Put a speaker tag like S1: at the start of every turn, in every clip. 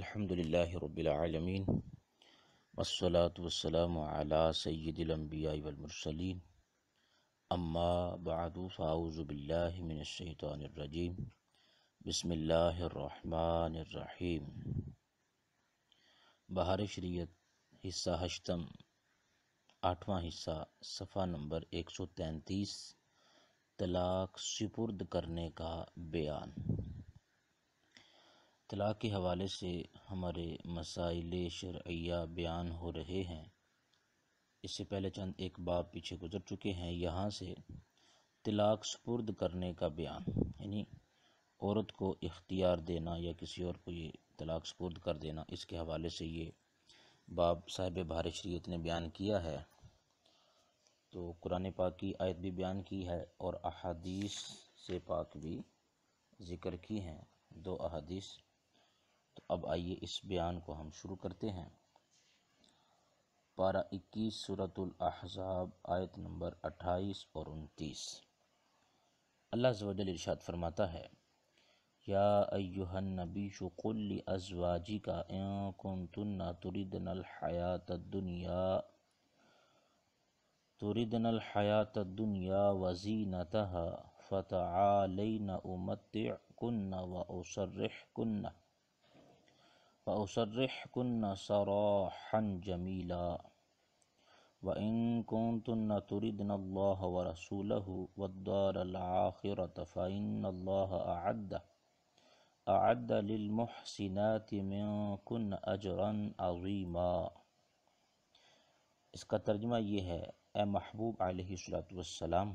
S1: الحمد للہ رب العالمین والصلاة والسلام على سید اما بعد المرسلیم باللہ من الشیطان الرجیم بسم الرحمن الرحیم شریعت حصہ ہشتم آٹھواں حصہ صفحہ نمبر ایک سو تینتیس طلاق سپرد کرنے کا بیان طلاق کے حوالے سے ہمارے مسائل شرعیہ بیان ہو رہے ہیں اس سے پہلے چند ایک باب پیچھے گزر چکے ہیں یہاں سے طلاق سپرد کرنے کا بیان یعنی عورت کو اختیار دینا یا کسی اور کو یہ طلاق سپرد کر دینا اس کے حوالے سے یہ باب صاحب بھار شریعت نے بیان کیا ہے تو قرآن پاک کی آیت بھی بیان کی ہے اور احادیث سے پاک بھی ذکر کی ہیں دو احادیث تو اب آئیے اس بیان کو ہم شروع کرتے ہیں پارہ اکیس صورت الاحزاب آیت نمبر اٹھائیس اور انتیس اللہ جل ارشاد فرماتا ہے یا ایوہ النبی قل ازواجی کا کنتن تردن الحیات الدنیا تردن الحیات الدنیا نتح فتعالین امتع کن و شرح کن فأصرح كن صراحا جميلا وإن كنتن تردن الله ورسوله والدار العاخرة فإن الله أعد أعد للمحسنات منكن أجرا عظيما اس کا ترجمہ یہ ہے اے محبوب علیہ الصلاۃ والسلام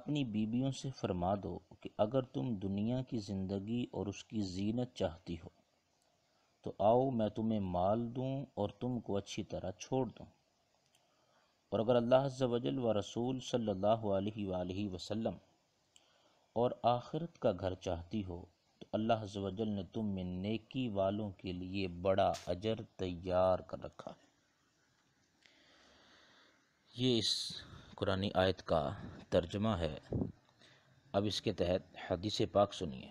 S1: اپنی بیویوں سے فرما دو کہ اگر تم دنیا کی زندگی اور اس کی زینت چاہتی ہو تو آؤ میں تمہیں مال دوں اور تم کو اچھی طرح چھوڑ دوں اور اگر اللہ عز و جل و رسول صلی اللہ علیہ وآلہ وسلم اور آخرت کا گھر چاہتی ہو تو اللہ عز و جل نے تم میں نیکی والوں کے لیے بڑا اجر تیار کر رکھا ہے یہ اس قرآن آیت کا ترجمہ ہے اب اس کے تحت حدیث پاک سنیے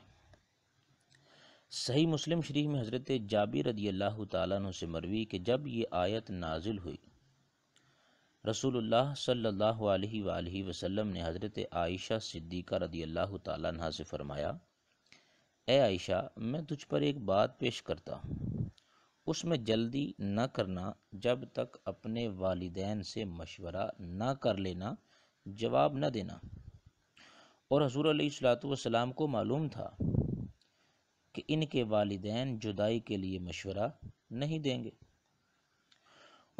S1: صحیح مسلم شریف میں حضرت جابی رضی اللہ تعالیٰ عنہ سے مروی کہ جب یہ آیت نازل ہوئی رسول اللہ صلی اللہ علیہ وآلہ وسلم نے حضرت عائشہ صدیقہ رضی اللہ تعالیٰ عنہ سے فرمایا اے عائشہ میں تجھ پر ایک بات پیش کرتا ہوں اس میں جلدی نہ کرنا جب تک اپنے والدین سے مشورہ نہ کر لینا جواب نہ دینا اور حضور علیہ السلاۃ کو معلوم تھا کہ ان کے والدین جدائی کے لیے مشورہ نہیں دیں گے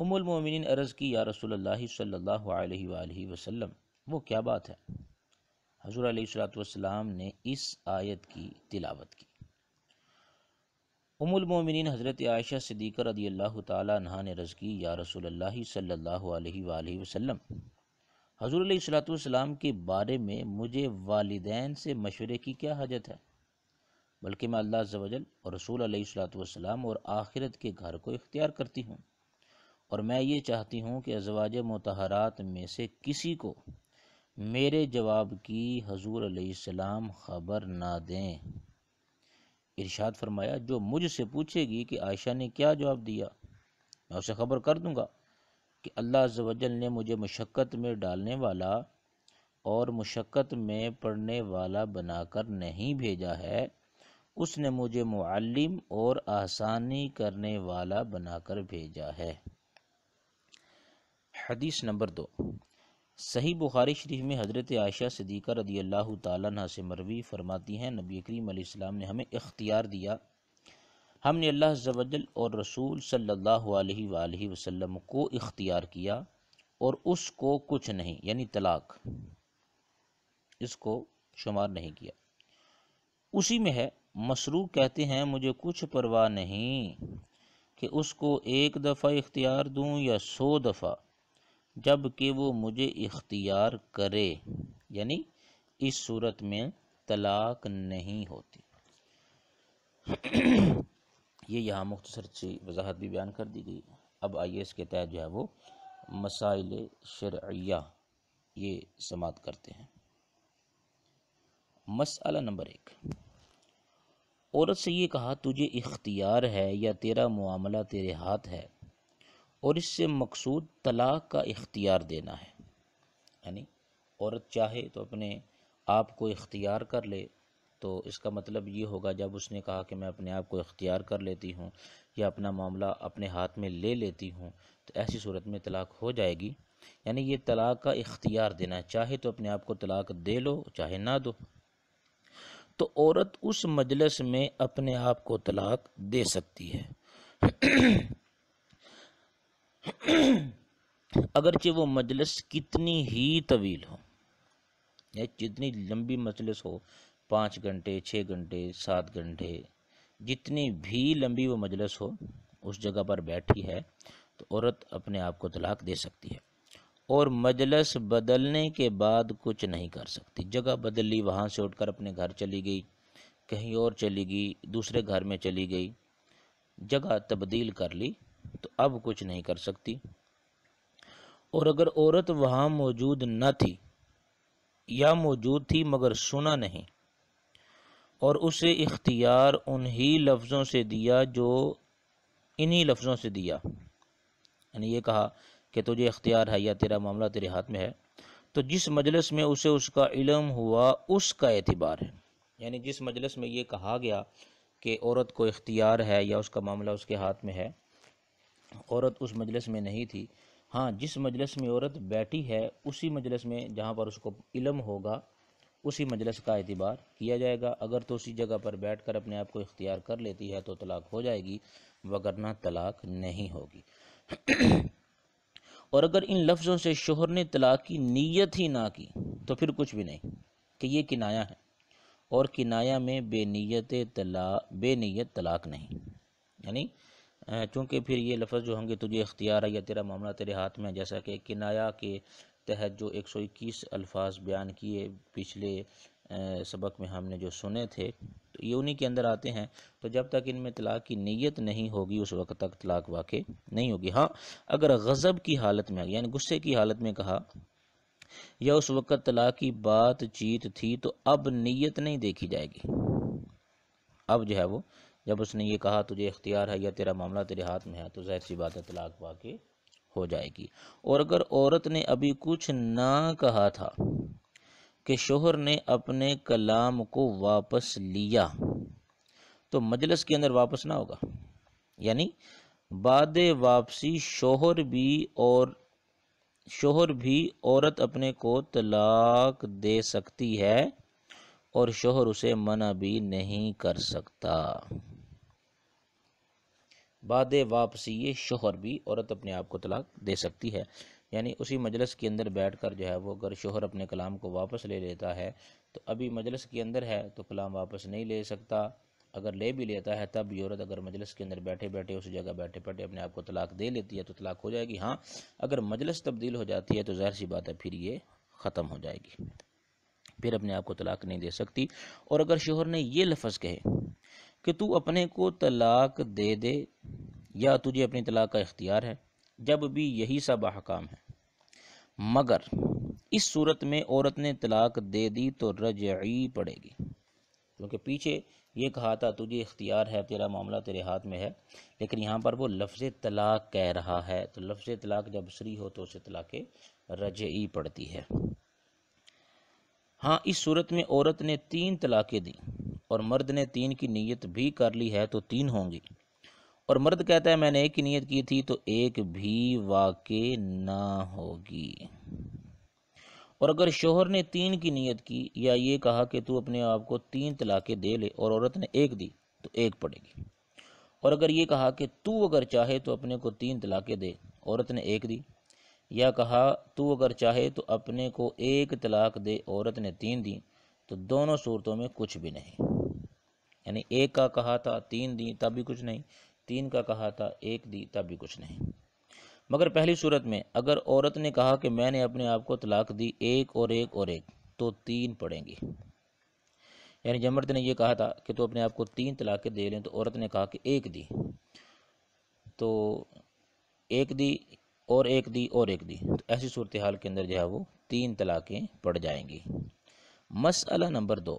S1: ام المومنین عرض کی یا رسول اللہ صلی اللہ علیہ وآلہ وسلم وہ کیا بات ہے حضور علیہ السلاۃ والسلام نے اس آیت کی تلاوت کی ام المومنین حضرت عائشہ صدیقہ رضی اللہ تعالیٰ عنہ نے رض کی یا رسول اللہ صلی اللہ علیہ وآلہ وسلم حضور علیہ السلاۃ والسلام کے بارے میں مجھے والدین سے مشورے کی کیا حاجت ہے بلکہ میں اللہ و جل اور رسول علیہ السلاۃ والسلام اور آخرت کے گھر کو اختیار کرتی ہوں اور میں یہ چاہتی ہوں کہ ازواج متحرات میں سے کسی کو میرے جواب کی حضور علیہ السلام خبر نہ دیں ارشاد فرمایا جو مجھ سے پوچھے گی کہ عائشہ نے کیا جواب دیا میں اسے خبر کر دوں گا کہ اللہ و جل نے مجھے مشقت میں ڈالنے والا اور مشقت میں پڑھنے والا بنا کر نہیں بھیجا ہے اس نے مجھے معلم اور آسانی کرنے والا بنا کر بھیجا ہے حدیث نمبر دو صحیح بخاری شریف میں حضرت عائشہ صدیقہ رضی اللہ تعالیٰ عنہ سے مروی فرماتی ہیں نبی کریم علیہ السلام نے ہمیں اختیار دیا ہم نے اللہ زوجل اور رسول صلی اللہ علیہ وآلہ وسلم کو اختیار کیا اور اس کو کچھ نہیں یعنی طلاق اس کو شمار نہیں کیا اسی میں ہے مشروع کہتے ہیں مجھے کچھ پرواہ نہیں کہ اس کو ایک دفعہ اختیار دوں یا سو دفعہ جب کہ وہ مجھے اختیار کرے یعنی اس صورت میں طلاق نہیں ہوتی یہ یہاں مختصر سی وضاحت بھی بیان کر دی گئی اب آئیے اس کے تحت جو ہے وہ مسائل شرعیہ یہ سماعت کرتے ہیں مسئلہ نمبر ایک عورت سے یہ کہا تجھے اختیار ہے یا تیرا معاملہ تیرے ہاتھ ہے اور اس سے مقصود طلاق کا اختیار دینا ہے یعنی عورت چاہے تو اپنے آپ کو اختیار کر لے تو اس کا مطلب یہ ہوگا جب اس نے کہا کہ میں اپنے آپ کو اختیار کر لیتی ہوں یا اپنا معاملہ اپنے ہاتھ میں لے لیتی ہوں تو ایسی صورت میں طلاق ہو جائے گی یعنی یہ طلاق کا اختیار دینا چاہے تو اپنے آپ کو طلاق دے لو چاہے نہ دو تو عورت اس مجلس میں اپنے آپ کو طلاق دے سکتی ہے اگرچہ وہ مجلس کتنی ہی طویل ہو یا جتنی لمبی مجلس ہو پانچ گھنٹے چھ گھنٹے سات گھنٹے جتنی بھی لمبی وہ مجلس ہو اس جگہ پر بیٹھی ہے تو عورت اپنے آپ کو طلاق دے سکتی ہے اور مجلس بدلنے کے بعد کچھ نہیں کر سکتی جگہ بدل لی وہاں سے اٹھ کر اپنے گھر چلی گئی کہیں اور چلی گئی دوسرے گھر میں چلی گئی جگہ تبدیل کر لی تو اب کچھ نہیں کر سکتی اور اگر عورت وہاں موجود نہ تھی یا موجود تھی مگر سنا نہیں اور اسے اختیار انہی لفظوں سے دیا جو انہی لفظوں سے دیا یعنی یہ کہا کہ تجھے اختیار ہے یا تیرا معاملہ تیرے ہاتھ میں ہے تو جس مجلس میں اسے اس کا علم ہوا اس کا اعتبار ہے یعنی جس مجلس میں یہ کہا گیا کہ عورت کو اختیار ہے یا اس کا معاملہ اس کے ہاتھ میں ہے عورت اس مجلس میں نہیں تھی ہاں جس مجلس میں عورت بیٹھی ہے اسی مجلس میں جہاں پر اس کو علم ہوگا اسی مجلس کا اعتبار کیا جائے گا اگر تو اسی جگہ پر بیٹھ کر اپنے آپ کو اختیار کر لیتی ہے تو طلاق ہو جائے گی وگرنہ طلاق نہیں ہوگی اور اگر ان لفظوں سے شوہر نے طلاق کی نیت ہی نہ کی تو پھر کچھ بھی نہیں کہ یہ کنایا ہے اور کنایا میں بے نیت طلاق بے نیت طلاق نہیں یعنی چونکہ پھر یہ لفظ جو ہوں گے تجھے اختیار ہے یا تیرا معاملہ تیرے ہاتھ میں جیسا کہ کنایا کے تحت جو ایک سو اکیس الفاظ بیان کیے پچھلے سبق میں ہم نے جو سنے تھے تو یہ انہی کے اندر آتے ہیں تو جب تک ان میں طلاق کی نیت نہیں ہوگی اس وقت تک طلاق واقع نہیں ہوگی ہاں اگر غضب کی حالت میں یعنی غصے کی حالت میں کہا یا اس وقت طلاق کی بات چیت تھی تو اب نیت نہیں دیکھی جائے گی اب جو ہے وہ جب اس نے یہ کہا تجھے اختیار ہے یا تیرا معاملہ تیرے ہاتھ میں ہے تو ظاہر سی بات ہے طلاق واقع ہو جائے گی اور اگر عورت نے ابھی کچھ نہ کہا تھا کہ شوہر نے اپنے کلام کو واپس لیا تو مجلس کے اندر واپس نہ ہوگا یعنی بعد واپسی شوہر بھی اور شوہر بھی عورت اپنے کو طلاق دے سکتی ہے اور شوہر اسے منع بھی نہیں کر سکتا بعد واپسی یہ شوہر بھی عورت اپنے آپ کو طلاق دے سکتی ہے یعنی اسی مجلس کے اندر بیٹھ کر جو ہے وہ اگر شوہر اپنے کلام کو واپس لے لیتا ہے تو ابھی مجلس کے اندر ہے تو کلام واپس نہیں لے سکتا اگر لے بھی لیتا ہے تب یہ عورت اگر مجلس کے اندر بیٹھے بیٹھے اس جگہ بیٹھے بیٹھے اپنے آپ کو طلاق دے لیتی ہے تو طلاق ہو جائے گی ہاں اگر مجلس تبدیل ہو جاتی ہے تو ظاہر سی بات ہے پھر یہ ختم ہو جائے گی پھر اپنے آپ کو طلاق نہیں دے سکتی اور اگر شوہر نے یہ لفظ کہے کہ تو اپنے کو طلاق دے دے یا تجھے اپنی طلاق کا اختیار ہے جب بھی یہی سب احکام ہے مگر اس صورت میں عورت نے طلاق دے دی تو رجعی پڑے گی کیونکہ پیچھے یہ کہا تھا تجھے اختیار ہے تیرا معاملہ تیرے ہاتھ میں ہے لیکن یہاں پر وہ لفظ طلاق کہہ رہا ہے تو لفظ طلاق جب سری ہو تو اسے طلاق رجعی پڑتی ہے ہاں اس صورت میں عورت نے تین طلاقیں دیں اور مرد نے تین کی نیت بھی کر لی ہے تو تین ہوں گی اور مرد کہتا ہے میں نے ایک ہی نیت کی تھی تو ایک بھی واقع نہ ہوگی اور اگر شوہر نے تین کی نیت کی یا یہ کہا کہ تو اپنے آپ کو تین طلاقیں دے لے اور عورت نے ایک دی تو ایک پڑے گی اور اگر یہ کہا کہ تو اگر چاہے تو اپنے کو تین طلاقیں دے عورت نے ایک دی یا کہا تو اگر چاہے تو اپنے کو ایک طلاق دے عورت نے تین دی تو دونوں صورتوں میں کچھ بھی نہیں یعنی ایک کا کہا تھا تین دی تب بھی کچھ نہیں تین کا کہا تھا ایک دی تب بھی کچھ نہیں مگر پہلی صورت میں اگر عورت نے کہا کہ میں نے اپنے آپ کو طلاق دی ایک اور ایک اور ایک تو تین پڑیں گی یعنی جب مرد نے یہ کہا تھا کہ تو اپنے آپ کو تین طلاقیں دے لیں تو عورت نے کہا کہ ایک دی تو ایک دی اور ایک دی اور ایک دی تو ایسی صورتحال کے اندر جو ہے وہ تین طلاقیں پڑ جائیں گی مسئلہ نمبر دو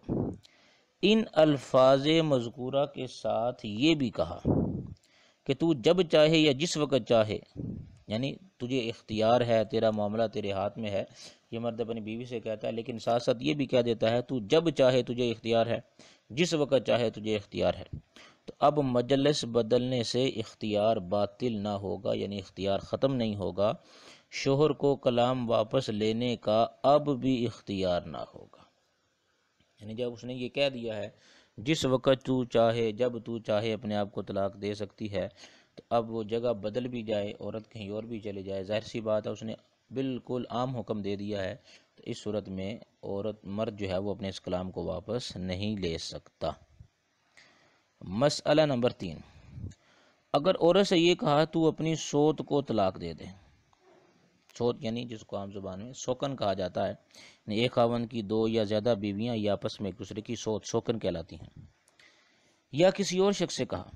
S1: ان الفاظ مذکورہ کے ساتھ یہ بھی کہا کہ تو جب چاہے یا جس وقت چاہے یعنی تجھے اختیار ہے تیرا معاملہ تیرے ہاتھ میں ہے یہ مرد اپنی بیوی سے کہتا ہے لیکن ساتھ ساتھ یہ بھی کہہ دیتا ہے تو جب چاہے تجھے اختیار ہے جس وقت چاہے تجھے اختیار ہے تو اب مجلس بدلنے سے اختیار باطل نہ ہوگا یعنی اختیار ختم نہیں ہوگا شوہر کو کلام واپس لینے کا اب بھی اختیار نہ ہوگا یعنی جب اس نے یہ کہہ دیا ہے جس وقت تو چاہے جب تو چاہے اپنے آپ کو طلاق دے سکتی ہے تو اب وہ جگہ بدل بھی جائے عورت کہیں اور بھی چلے جائے ظاہر سی بات ہے اس نے بالکل عام حکم دے دیا ہے تو اس صورت میں عورت مرد جو ہے وہ اپنے اس کلام کو واپس نہیں لے سکتا مسئلہ نمبر تین اگر عورت سے یہ کہا تو اپنی سوت کو طلاق دے دے سوت یعنی جس کو عام زبان میں سوکن کہا جاتا ہے یعنی ایک خاون کی دو یا زیادہ بیویاں یا آپس میں ایک دوسرے کی سوت سوکن کہلاتی ہیں یا کسی اور شخص سے کہا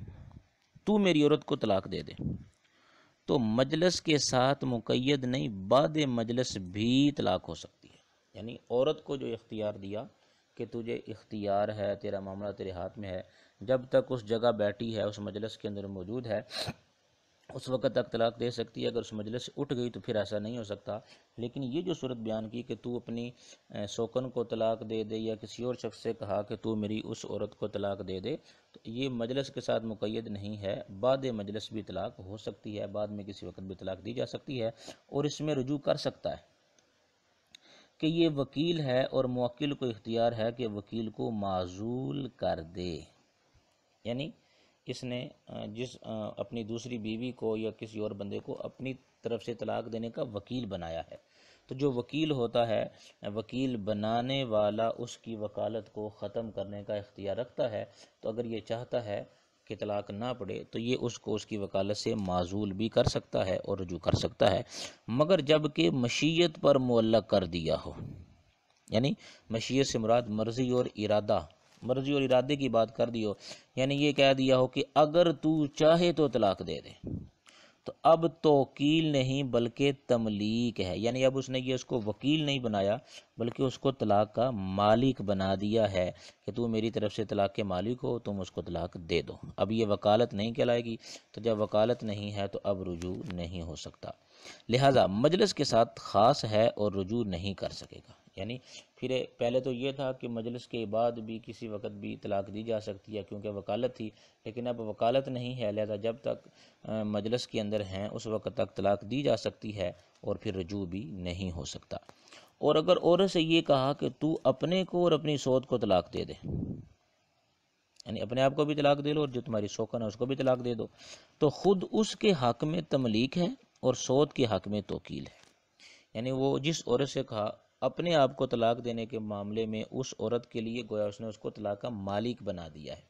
S1: تو میری عورت کو طلاق دے دے تو مجلس کے ساتھ مقید نہیں بعد مجلس بھی طلاق ہو سکتی ہے یعنی عورت کو جو اختیار دیا کہ تجھے اختیار ہے تیرا معاملہ تیرے ہاتھ میں ہے جب تک اس جگہ بیٹھی ہے اس مجلس کے اندر موجود ہے اس وقت تک طلاق دے سکتی ہے اگر اس مجلس سے اٹھ گئی تو پھر ایسا نہیں ہو سکتا لیکن یہ جو صورت بیان کی کہ تو اپنی سوکن کو طلاق دے دے یا کسی اور شخص سے کہا کہ تو میری اس عورت کو طلاق دے دے تو یہ مجلس کے ساتھ مقید نہیں ہے بعد مجلس بھی طلاق ہو سکتی ہے بعد میں کسی وقت بھی طلاق دی جا سکتی ہے اور اس میں رجوع کر سکتا ہے کہ یہ وکیل ہے اور موکل کو اختیار ہے کہ وکیل کو معزول کر دے یعنی اس نے جس اپنی دوسری بیوی کو یا کسی اور بندے کو اپنی طرف سے طلاق دینے کا وکیل بنایا ہے تو جو وکیل ہوتا ہے وکیل بنانے والا اس کی وکالت کو ختم کرنے کا اختیار رکھتا ہے تو اگر یہ چاہتا ہے کہ طلاق نہ پڑے تو یہ اس کو اس کی وکالت سے معزول بھی کر سکتا ہے اور رجوع کر سکتا ہے مگر جب کہ مشیت پر معلق کر دیا ہو یعنی مشیت سے مراد مرضی اور ارادہ مرضی اور ارادے کی بات کر دی ہو یعنی یہ کہہ دیا ہو کہ اگر تو چاہے تو طلاق دے دے تو اب توکیل نہیں بلکہ تملیک ہے یعنی اب اس نے یہ اس کو وکیل نہیں بنایا بلکہ اس کو طلاق کا مالک بنا دیا ہے کہ تو میری طرف سے طلاق کے مالک ہو تم اس کو طلاق دے دو اب یہ وکالت نہیں کہلائے گی تو جب وکالت نہیں ہے تو اب رجوع نہیں ہو سکتا لہٰذا مجلس کے ساتھ خاص ہے اور رجوع نہیں کر سکے گا یعنی پھر پہلے تو یہ تھا کہ مجلس کے بعد بھی کسی وقت بھی طلاق دی جا سکتی ہے کیونکہ وکالت تھی لیکن اب وکالت نہیں ہے لہذا جب تک مجلس کے اندر ہیں اس وقت تک طلاق دی جا سکتی ہے اور پھر رجوع بھی نہیں ہو سکتا اور اگر عورت یہ کہا کہ تو اپنے کو اور اپنی سود کو طلاق دے دے یعنی اپنے آپ کو بھی طلاق دے لو اور جو تمہاری سوکن ہے اس کو بھی طلاق دے دو تو خود اس کے حق میں تملیک ہے اور سود کے حق میں توکیل ہے یعنی وہ جس عورت سے کہا اپنے آپ کو طلاق دینے کے معاملے میں اس عورت کے لیے گویا اس نے اس کو طلاق کا مالک بنا دیا ہے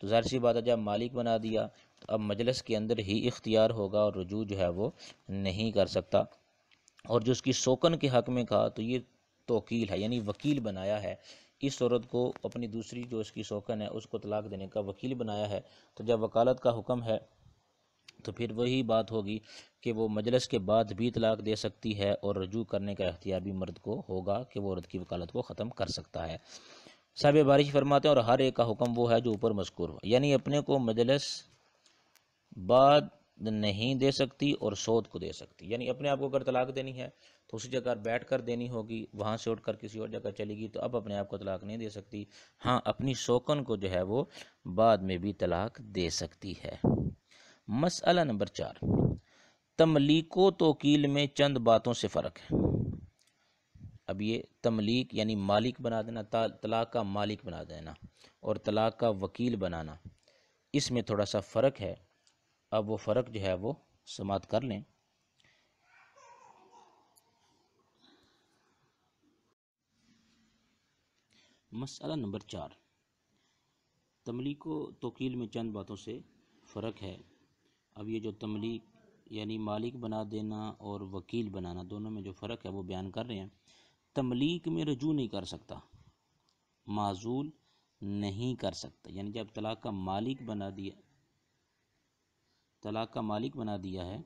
S1: تو ظاہر سی بات ہے جب مالک بنا دیا تو اب مجلس کے اندر ہی اختیار ہوگا اور رجوع جو ہے وہ نہیں کر سکتا اور جو اس کی سوکن کے حق میں کہا تو یہ توکیل ہے یعنی وکیل بنایا ہے اس عورت کو اپنی دوسری جو اس کی سوکن ہے اس کو طلاق دینے کا وکیل بنایا ہے تو جب وکالت کا حکم ہے تو پھر وہی بات ہوگی کہ وہ مجلس کے بعد بھی طلاق دے سکتی ہے اور رجوع کرنے کا اختیار بھی مرد کو ہوگا کہ وہ عورت کی وکالت کو ختم کر سکتا ہے صاحب بارش فرماتے ہیں اور ہر ایک کا حکم وہ ہے جو اوپر مذکور ہو یعنی اپنے کو مجلس بعد نہیں دے سکتی اور سود کو دے سکتی یعنی اپنے آپ کو اگر طلاق دینی ہے تو اسی جگہ بیٹھ کر دینی ہوگی وہاں سے اٹھ کر کسی اور جگہ چلے گی تو اب اپنے آپ کو طلاق نہیں دے سکتی ہاں اپنی سوکن کو جو ہے وہ بعد میں بھی طلاق دے سکتی ہے مسئلہ نمبر چار تملیک و توکیل میں چند باتوں سے فرق ہے اب یہ تملیک یعنی مالک بنا دینا طلاق کا مالک بنا دینا اور طلاق کا وکیل بنانا اس میں تھوڑا سا فرق ہے اب وہ فرق جو ہے وہ سماعت کر لیں مسئلہ نمبر چار تملیک و توکیل میں چند باتوں سے فرق ہے اب یہ جو تملیک یعنی مالک بنا دینا اور وکیل بنانا دونوں میں جو فرق ہے وہ بیان کر رہے ہیں تملیک میں رجوع نہیں کر سکتا معزول نہیں کر سکتا یعنی جب طلاق کا مالک بنا دیا طلاق کا مالک بنا دیا ہے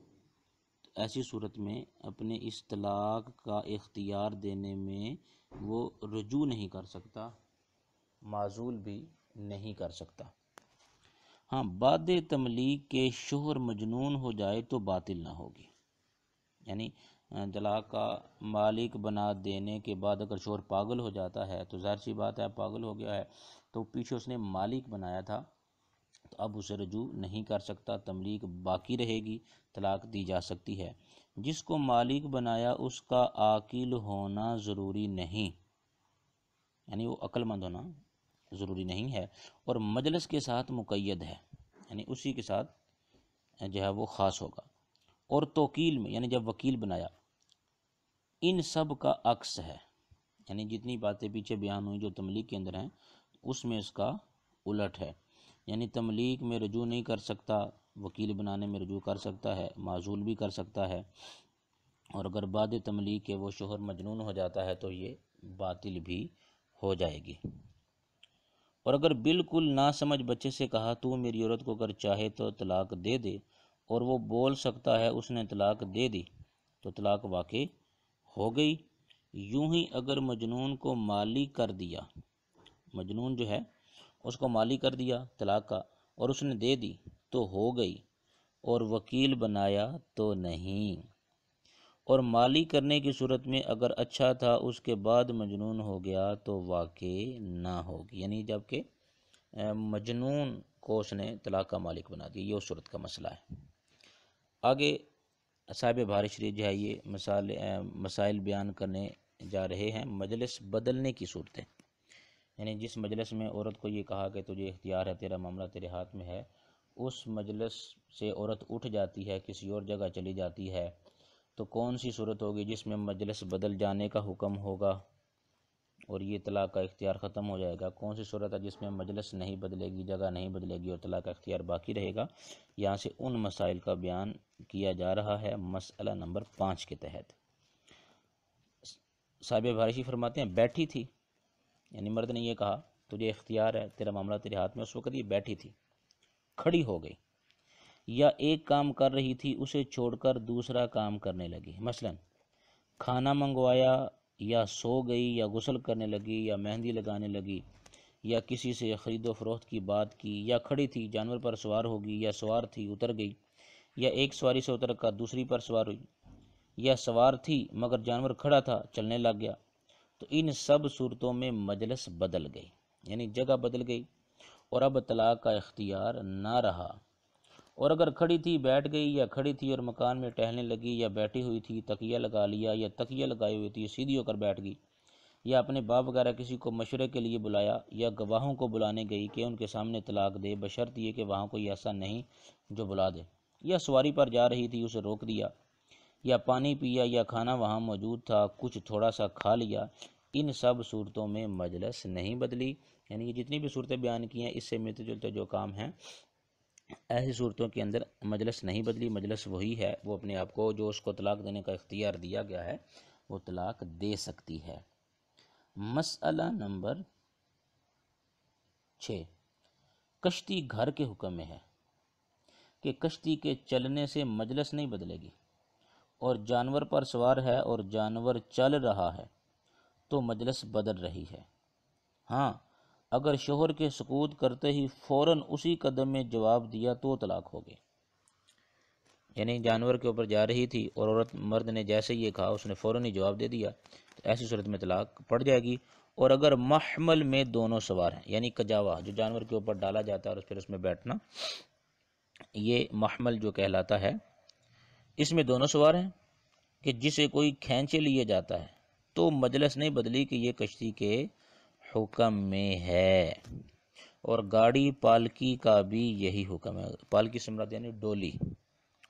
S1: تو ایسی صورت میں اپنے اس طلاق کا اختیار دینے میں وہ رجوع نہیں کر سکتا معزول بھی نہیں کر سکتا ہاں باد تملیغ کے شوہر مجنون ہو جائے تو باطل نہ ہوگی یعنی جلا کا مالک بنا دینے کے بعد اگر شوہر پاگل ہو جاتا ہے تو ظاہر سی بات ہے پاگل ہو گیا ہے تو پیچھے اس نے مالک بنایا تھا تو اب اسے رجوع نہیں کر سکتا تملیغ باقی رہے گی طلاق دی جا سکتی ہے جس کو مالک بنایا اس کا عاقل ہونا ضروری نہیں یعنی وہ عقل مند ہونا ضروری نہیں ہے اور مجلس کے ساتھ مقید ہے یعنی اسی کے ساتھ جو ہے وہ خاص ہوگا اور توکیل میں یعنی جب وکیل بنایا ان سب کا عکس ہے یعنی جتنی باتیں پیچھے بیان ہوئیں جو تملیغ کے اندر ہیں اس میں اس کا الٹ ہے یعنی تملیغ میں رجوع نہیں کر سکتا وکیل بنانے میں رجوع کر سکتا ہے معزول بھی کر سکتا ہے اور اگر بعد تملیغ کے وہ شوہر مجنون ہو جاتا ہے تو یہ باطل بھی ہو جائے گی اور اگر بالکل نہ سمجھ بچے سے کہا تو میری عورت کو اگر چاہے تو طلاق دے دے اور وہ بول سکتا ہے اس نے طلاق دے دی تو طلاق واقع ہو گئی یوں ہی اگر مجنون کو مالی کر دیا مجنون جو ہے اس کو مالی کر دیا طلاق کا اور اس نے دے دی تو ہو گئی اور وکیل بنایا تو نہیں اور مالی کرنے کی صورت میں اگر اچھا تھا اس کے بعد مجنون ہو گیا تو واقع نہ ہوگی یعنی جب کہ مجنون کو اس نے طلاق کا مالک بنا دی یہ اس صورت کا مسئلہ ہے آگے صاحب بھار شریف جو ہے یہ مسائل بیان کرنے جا رہے ہیں مجلس بدلنے کی صورتیں یعنی جس مجلس میں عورت کو یہ کہا کہ تجھے اختیار ہے تیرا معاملہ تیرے ہاتھ میں ہے اس مجلس سے عورت اٹھ جاتی ہے کسی اور جگہ چلی جاتی ہے تو کون سی صورت ہوگی جس میں مجلس بدل جانے کا حکم ہوگا اور یہ طلاق کا اختیار ختم ہو جائے گا کون سی صورت ہے جس میں مجلس نہیں بدلے گی جگہ نہیں بدلے گی اور طلاق کا اختیار باقی رہے گا یہاں سے ان مسائل کا بیان کیا جا رہا ہے مسئلہ نمبر پانچ کے تحت صاحب بھارشی فرماتے ہیں بیٹھی تھی یعنی مرد نے یہ کہا تجھے اختیار ہے تیرا معاملہ تیرے ہاتھ میں اس وقت یہ بیٹھی تھی کھڑی ہو گئی یا ایک کام کر رہی تھی اسے چھوڑ کر دوسرا کام کرنے لگی مثلا کھانا منگوایا یا سو گئی یا غسل کرنے لگی یا مہندی لگانے لگی یا کسی سے خرید و فروخت کی بات کی یا کھڑی تھی جانور پر سوار ہوگی یا سوار تھی اتر گئی یا ایک سواری سے اتر کر دوسری پر سوار ہوئی یا سوار تھی مگر جانور کھڑا تھا چلنے لگ گیا تو ان سب صورتوں میں مجلس بدل گئی یعنی جگہ بدل گئی اور اب طلاق کا اختیار نہ رہا اور اگر کھڑی تھی بیٹھ گئی یا کھڑی تھی اور مکان میں ٹہلنے لگی یا بیٹھی ہوئی تھی تکیہ لگا لیا یا تکیہ لگائی ہوئی تھی سیدھی ہو کر بیٹھ گئی یا اپنے باپ وغیرہ کسی کو مشورے کے لیے بلایا یا گواہوں کو بلانے گئی کہ ان کے سامنے طلاق دے بشرط یہ کہ وہاں کوئی ایسا نہیں جو بلا دے یا سواری پر جا رہی تھی اسے روک دیا یا پانی پیا یا کھانا وہاں موجود تھا کچھ تھوڑا سا کھا لیا ان سب صورتوں میں مجلس نہیں بدلی یعنی یہ جتنی بھی صورتیں بیان کی ہیں اس سے ملتے جلتے جو کام ہیں ایسی صورتوں کے اندر مجلس نہیں بدلی مجلس وہی ہے وہ اپنے آپ کو جو اس کو طلاق دینے کا اختیار دیا گیا ہے وہ طلاق دے سکتی ہے مسئلہ نمبر چھ کشتی گھر کے حکم میں ہے کہ کشتی کے چلنے سے مجلس نہیں بدلے گی اور جانور پر سوار ہے اور جانور چل رہا ہے تو مجلس بدل رہی ہے ہاں اگر شوہر کے سکوت کرتے ہی فوراً اسی قدم میں جواب دیا تو طلاق ہو گئے یعنی جانور کے اوپر جا رہی تھی اور عورت مرد نے جیسے یہ کہا اس نے فوراً ہی جواب دے دیا تو ایسی صورت میں طلاق پڑ جائے گی اور اگر محمل میں دونوں سوار ہیں یعنی کجاوا جو جانور کے اوپر ڈالا جاتا ہے اور اس اس میں بیٹھنا یہ محمل جو کہلاتا ہے اس میں دونوں سوار ہیں کہ جسے کوئی کھینچے لیے جاتا ہے تو مجلس نہیں بدلی کہ یہ کشتی کے حکم میں ہے اور گاڑی پالکی کا بھی یہی حکم ہے پالکی سمراج یعنی ڈولی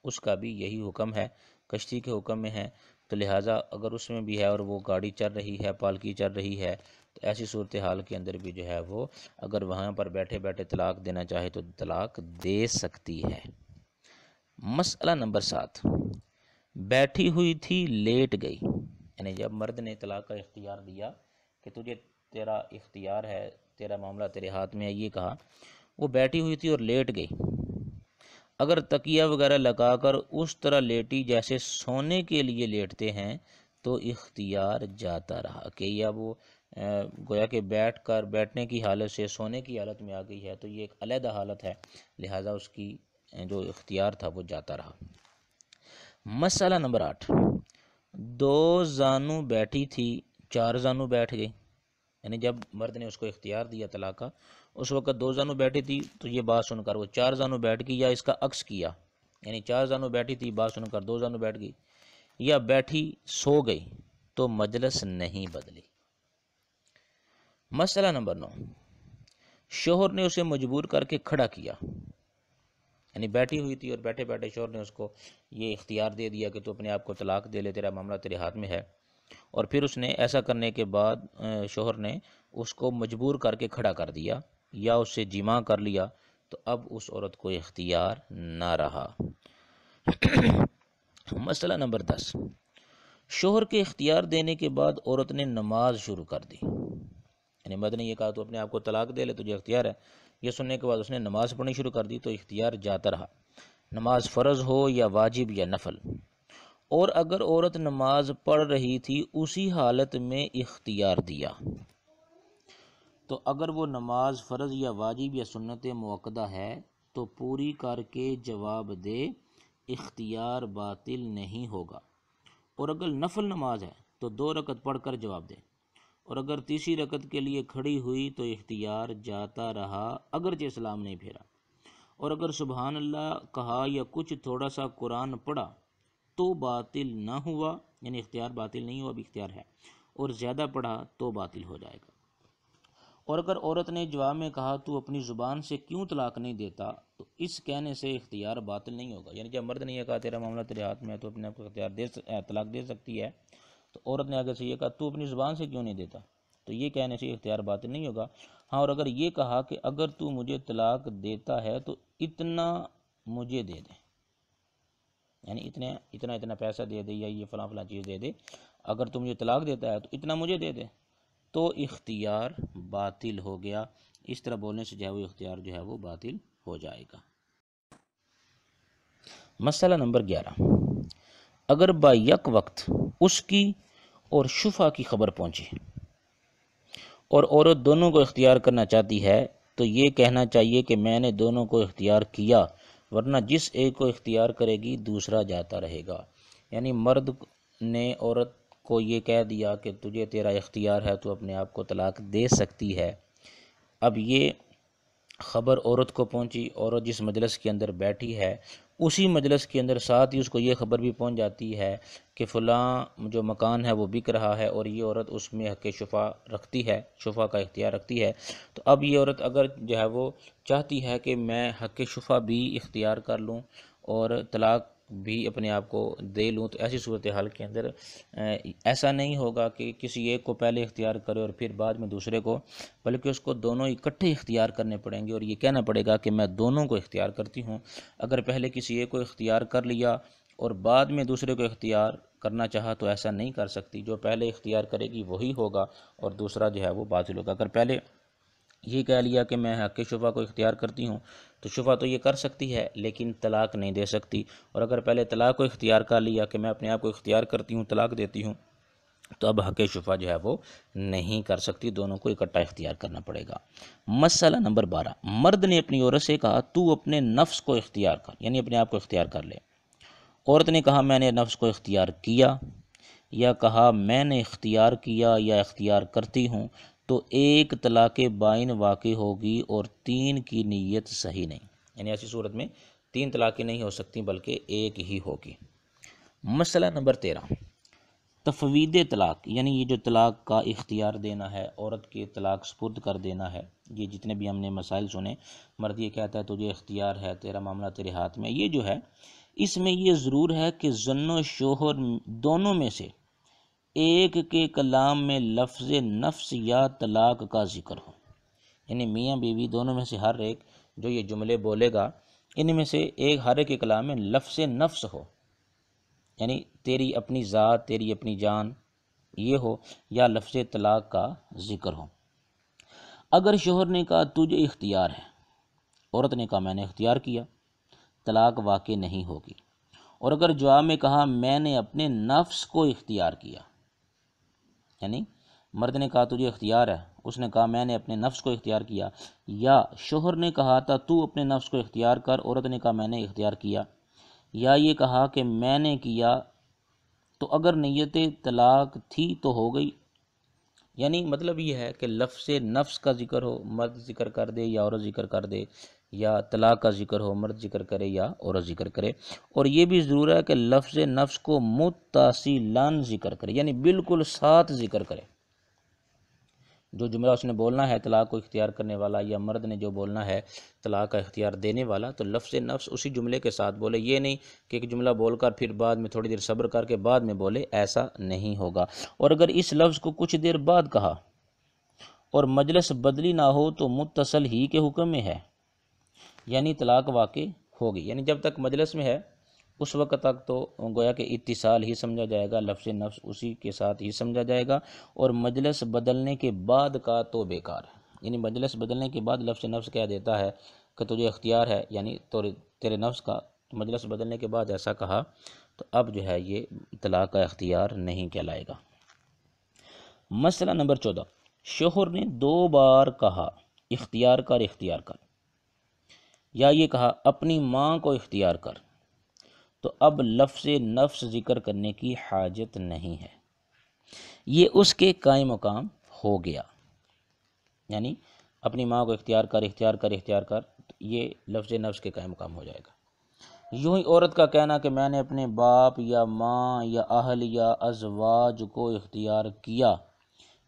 S1: اس کا بھی یہی حکم ہے کشتی کے حکم میں ہے تو لہٰذا اگر اس میں بھی ہے اور وہ گاڑی چل رہی ہے پالکی چل رہی ہے تو ایسی صورتحال کے اندر بھی جو ہے وہ اگر وہاں پر بیٹھے بیٹھے طلاق دینا چاہے تو طلاق دے سکتی ہے مسئلہ نمبر سات بیٹھی ہوئی تھی لیٹ گئی یعنی جب مرد نے طلاق کا اختیار دیا کہ تجھے تیرا اختیار ہے تیرا معاملہ تیرے ہاتھ میں ہے یہ کہا وہ بیٹھی ہوئی تھی اور لیٹ گئی اگر تکیہ وغیرہ لگا کر اس طرح لیٹی جیسے سونے کے لیے لیٹتے ہیں تو اختیار جاتا رہا کہ یا وہ گویا کہ بیٹھ کر بیٹھنے کی حالت سے سونے کی حالت میں آ گئی ہے تو یہ ایک علیحدہ حالت ہے لہٰذا اس کی جو اختیار تھا وہ جاتا رہا مسئلہ نمبر آٹھ دو زانو بیٹھی تھی چار زانو بیٹھ گئی یعنی جب مرد نے اس کو اختیار دیا طلاق کا اس وقت دو زنوں بیٹھی تھی تو یہ بات سن کر وہ چار زانو بیٹھ گئی یا اس کا عکس کیا یعنی چار زانو بیٹھی تھی بات سن کر دو زانو بیٹھ گئی یا بیٹھی سو گئی تو مجلس نہیں بدلی مسئلہ نمبر نو شوہر نے اسے مجبور کر کے کھڑا کیا یعنی بیٹھی ہوئی تھی اور بیٹھے بیٹھے شوہر نے اس کو یہ اختیار دے دیا کہ تو اپنے آپ کو طلاق دے لے تیرا معاملہ تیرے ہاتھ میں ہے اور پھر اس نے ایسا کرنے کے بعد شوہر نے اس کو مجبور کر کے کھڑا کر دیا یا اس سے جمع کر لیا تو اب اس عورت کو اختیار نہ رہا مسئلہ نمبر دس شوہر کے اختیار دینے کے بعد عورت نے نماز شروع کر دی یعنی مرد نے یہ کہا تو اپنے آپ کو طلاق دے لے تو یہ اختیار ہے یہ سننے کے بعد اس نے نماز پڑھنی شروع کر دی تو اختیار جاتا رہا نماز فرض ہو یا واجب یا نفل اور اگر عورت نماز پڑھ رہی تھی اسی حالت میں اختیار دیا تو اگر وہ نماز فرض یا واجب یا سنت موقع ہے تو پوری کر کے جواب دے اختیار باطل نہیں ہوگا اور اگر نفل نماز ہے تو دو رکت پڑھ کر جواب دے اور اگر تیسری رکت کے لیے کھڑی ہوئی تو اختیار جاتا رہا اگرچہ اسلام نہیں پھیرا اور اگر سبحان اللہ کہا یا کچھ تھوڑا سا قرآن پڑھا تو باطل نہ ہوا یعنی اختیار باطل نہیں ہوا بھی اختیار ہے اور زیادہ پڑھا تو باطل ہو جائے گا اور اگر عورت نے جواب میں کہا تو اپنی زبان سے کیوں طلاق نہیں دیتا تو اس کہنے سے اختیار باطل نہیں ہوگا یعنی جب مرد نے یہ کہا تیرا معاملہ تیرے ہاتھ میں تو اپنے آپ کو اختیار دے طلاق دے سکتی ہے تو عورت نے آگے سے یہ کہا تو اپنی زبان سے کیوں نہیں دیتا تو یہ کہنے سے اختیار باطل نہیں ہوگا ہاں اور اگر یہ کہا کہ اگر تو مجھے طلاق دیتا ہے تو اتنا مجھے دے دیں یعنی اتنے اتنا اتنا پیسہ دے دے یا یہ فلاں فلاں چیز دے دے اگر تم یہ طلاق دیتا ہے تو اتنا مجھے دے دے تو اختیار باطل ہو گیا اس طرح بولنے سے جو ہے وہ اختیار جو ہے وہ باطل ہو جائے گا مسئلہ نمبر گیارہ اگر با یک وقت اس کی اور شفا کی خبر پہنچے اور عورت دونوں کو اختیار کرنا چاہتی ہے تو یہ کہنا چاہیے کہ میں نے دونوں کو اختیار کیا ورنہ جس ایک کو اختیار کرے گی دوسرا جاتا رہے گا یعنی مرد نے عورت کو یہ کہہ دیا کہ تجھے تیرا اختیار ہے تو اپنے آپ کو طلاق دے سکتی ہے اب یہ خبر عورت کو پہنچی عورت جس مجلس کے اندر بیٹھی ہے اسی مجلس کے اندر ساتھ ہی اس کو یہ خبر بھی پہنچ جاتی ہے کہ فلاں جو مکان ہے وہ بک رہا ہے اور یہ عورت اس میں حق شفا رکھتی ہے شفا کا اختیار رکھتی ہے تو اب یہ عورت اگر جو ہے وہ چاہتی ہے کہ میں حق شفا بھی اختیار کر لوں اور طلاق بھی اپنے آپ کو دے لوں تو ایسی صورتحال کے اندر ایسا نہیں ہوگا کہ کسی ایک کو پہلے اختیار کرے اور پھر بعد میں دوسرے کو بلکہ اس کو دونوں اکٹھے اختیار کرنے پڑیں گے اور یہ کہنا پڑے گا کہ میں دونوں کو اختیار کرتی ہوں اگر پہلے کسی ایک کو اختیار کر لیا اور بعد میں دوسرے کو اختیار کرنا چاہا تو ایسا نہیں کر سکتی جو پہلے اختیار کرے گی وہی ہوگا اور دوسرا جو ہے وہ باطل ہوگا اگر پہلے یہ کہہ لیا کہ میں حق شفا کو اختیار کرتی ہوں تو شفا تو یہ کر سکتی ہے لیکن طلاق نہیں دے سکتی اور اگر پہلے طلاق کو اختیار کر لیا کہ میں اپنے آپ کو اختیار کرتی ہوں طلاق دیتی ہوں تو اب حق شفا جو ہے وہ نہیں کر سکتی دونوں کو اکٹھا اختیار کرنا پڑے گا مسئلہ نمبر بارہ مرد نے اپنی عورت سے کہا تو اپنے نفس کو اختیار کر یعنی اپنے آپ کو اختیار کر لے عورت نے کہا میں نے نفس کو اختیار کیا یا کہا میں نے اختیار کیا یا اختیار کرتی ہوں تو ایک طلاق بائن واقع ہوگی اور تین کی نیت صحیح نہیں یعنی ایسی صورت میں تین طلاقیں نہیں ہو سکتی بلکہ ایک ہی ہوگی مسئلہ نمبر تیرہ تفوید طلاق یعنی یہ جو طلاق کا اختیار دینا ہے عورت کے طلاق سپرد کر دینا ہے یہ جتنے بھی ہم نے مسائل سنے مرد یہ کہتا ہے تجھے اختیار ہے تیرا معاملہ تیرے ہاتھ میں یہ جو ہے اس میں یہ ضرور ہے کہ زن و شوہر دونوں میں سے ایک کے کلام میں لفظ نفس یا طلاق کا ذکر ہو یعنی میاں بیوی دونوں میں سے ہر ایک جو یہ جملے بولے گا ان میں سے ایک ہر ایک کے کلام میں لفظ نفس ہو یعنی تیری اپنی ذات تیری اپنی جان یہ ہو یا لفظ طلاق کا ذکر ہو اگر شوہر نے کہا تجھے اختیار ہے عورت نے کہا میں نے اختیار کیا طلاق واقع نہیں ہوگی اور اگر جواب میں کہا میں نے اپنے نفس کو اختیار کیا یعنی مرد نے کہا تجھے اختیار ہے اس نے کہا میں نے اپنے نفس کو اختیار کیا یا شوہر نے کہا تھا تو اپنے نفس کو اختیار کر عورت نے کہا میں نے اختیار کیا یا یہ کہا کہ میں نے کیا تو اگر نیت طلاق تھی تو ہو گئی یعنی مطلب یہ ہے کہ لفظ نفس کا ذکر ہو مرد ذکر کر دے یا عورت ذکر کر دے یا طلاق کا ذکر ہو مرد ذکر کرے یا عورت ذکر کرے اور یہ بھی ضرور ہے کہ لفظ نفس کو متاثیلان ذکر کرے یعنی بالکل ساتھ ذکر کرے جو جملہ اس نے بولنا ہے طلاق کو اختیار کرنے والا یا مرد نے جو بولنا ہے طلاق کا اختیار دینے والا تو لفظ نفس اسی جملے کے ساتھ بولے یہ نہیں کہ ایک جملہ بول کر پھر بعد میں تھوڑی دیر صبر کر کے بعد میں بولے ایسا نہیں ہوگا اور اگر اس لفظ کو کچھ دیر بعد کہا اور مجلس بدلی نہ ہو تو متصل ہی کے حکم میں ہے یعنی طلاق واقع ہوگی یعنی جب تک مجلس میں ہے اس وقت تک تو گویا کہ اتصال ہی سمجھا جائے گا لفظ نفس اسی کے ساتھ ہی سمجھا جائے گا اور مجلس بدلنے کے بعد کا تو بیکار ہے یعنی مجلس بدلنے کے بعد لفظ نفس کہہ دیتا ہے کہ تجھے اختیار ہے یعنی تیرے نفس کا مجلس بدلنے کے بعد ایسا کہا تو اب جو ہے یہ طلاق کا اختیار نہیں کہلائے گا مسئلہ نمبر چودہ شوہر نے دو بار کہا اختیار کر اختیار کر یا یہ کہا اپنی ماں کو اختیار کر تو اب لفظ نفس ذکر کرنے کی حاجت نہیں ہے یہ اس کے قائم مقام ہو گیا یعنی اپنی ماں کو اختیار کر اختیار کر اختیار کر یہ لفظ نفس کے قائم مقام ہو جائے گا یوں ہی عورت کا کہنا کہ میں نے اپنے باپ یا ماں یا اہل یا ازواج کو اختیار کیا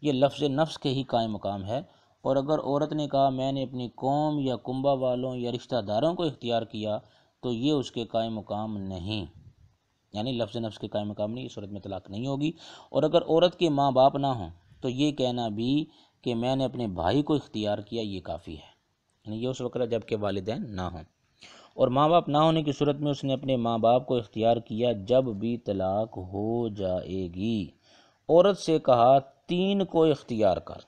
S1: یہ لفظ نفس کے ہی قائم مقام ہے اور اگر عورت نے کہا میں نے اپنی قوم یا کنبہ والوں یا رشتہ داروں کو اختیار کیا تو یہ اس کے قائم مقام نہیں یعنی لفظ نفس کے قائم مقام نہیں صورت میں طلاق نہیں ہوگی اور اگر عورت کے ماں باپ نہ ہوں تو یہ کہنا بھی کہ میں نے اپنے بھائی کو اختیار کیا یہ کافی ہے یعنی یہ اس وقت جب کہ والدین نہ ہوں اور ماں باپ نہ ہونے کی صورت میں اس نے اپنے ماں باپ کو اختیار کیا جب بھی طلاق ہو جائے گی عورت سے کہا تین کو اختیار کر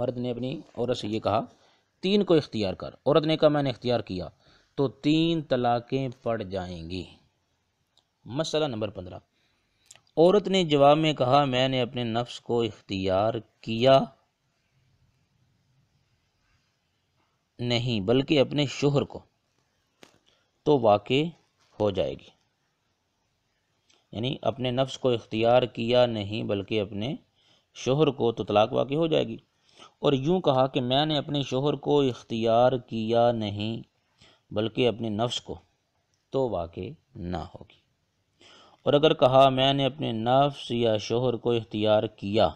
S1: مرد نے اپنی عورت سے یہ کہا تین کو اختیار کر عورت نے کہا میں نے اختیار کیا تو تین طلاقیں پڑ جائیں گی مسئلہ نمبر پندرہ عورت نے جواب میں کہا میں نے اپنے نفس کو اختیار کیا نہیں بلکہ اپنے شوہر کو تو واقع ہو جائے گی یعنی اپنے نفس کو اختیار کیا نہیں بلکہ اپنے شوہر کو تو طلاق واقع ہو جائے گی اور یوں کہا کہ میں نے اپنے شوہر کو اختیار کیا نہیں بلکہ اپنے نفس کو تو واقع نہ ہوگی اور اگر کہا میں نے اپنے نفس یا شوہر کو اختیار کیا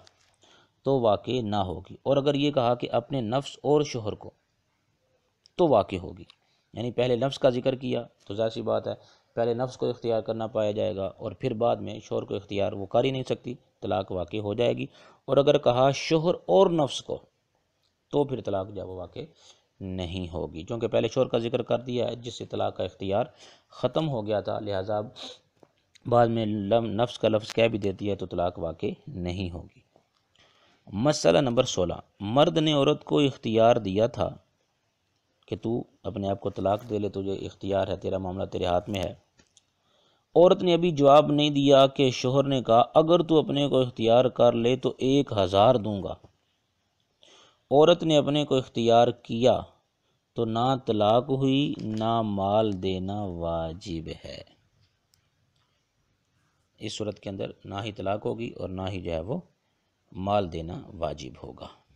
S1: تو واقع نہ ہوگی اور اگر یہ کہا کہ اپنے نفس اور شوہر کو تو واقع ہوگی یعنی پہلے نفس کا ذکر کیا تو ظاہر سی بات ہے پہلے نفس کو اختیار کرنا پایا جائے گا اور پھر بعد میں شوہر کو اختیار وہ کر ہی نہیں سکتی طلاق واقع ہو جائے گی اور اگر کہا شوہر اور نفس کو تو پھر طلاق جب واقع نہیں ہوگی چونکہ پہلے شوہر کا ذکر کر دیا ہے جس سے طلاق کا اختیار ختم ہو گیا تھا لہٰذا بعد میں نفس کا لفظ کہہ بھی دیتی ہے تو طلاق واقع نہیں ہوگی مسئلہ نمبر سولہ مرد نے عورت کو اختیار دیا تھا کہ تو اپنے آپ کو طلاق دے لے تجھے اختیار ہے تیرا معاملہ تیرے ہاتھ میں ہے عورت نے ابھی جواب نہیں دیا کہ شوہر نے کہا اگر تو اپنے کو اختیار کر لے تو ایک ہزار دوں گا عورت نے اپنے کو اختیار کیا تو نہ طلاق ہوئی نہ مال دینا واجب ہے اس صورت کے اندر نہ ہی طلاق ہوگی اور نہ ہی جو ہے وہ مال دینا واجب ہوگا